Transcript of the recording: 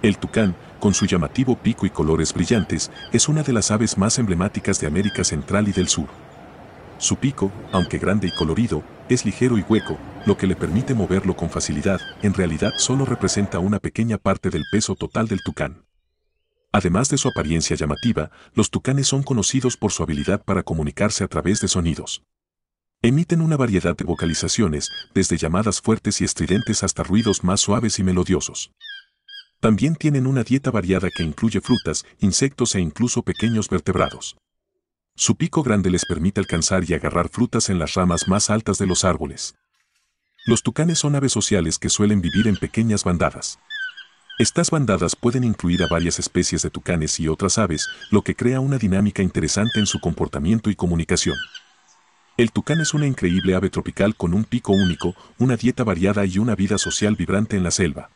El tucán, con su llamativo pico y colores brillantes, es una de las aves más emblemáticas de América Central y del Sur. Su pico, aunque grande y colorido, es ligero y hueco, lo que le permite moverlo con facilidad, en realidad solo representa una pequeña parte del peso total del tucán. Además de su apariencia llamativa, los tucanes son conocidos por su habilidad para comunicarse a través de sonidos. Emiten una variedad de vocalizaciones, desde llamadas fuertes y estridentes hasta ruidos más suaves y melodiosos. También tienen una dieta variada que incluye frutas, insectos e incluso pequeños vertebrados. Su pico grande les permite alcanzar y agarrar frutas en las ramas más altas de los árboles. Los tucanes son aves sociales que suelen vivir en pequeñas bandadas. Estas bandadas pueden incluir a varias especies de tucanes y otras aves, lo que crea una dinámica interesante en su comportamiento y comunicación. El tucán es una increíble ave tropical con un pico único, una dieta variada y una vida social vibrante en la selva.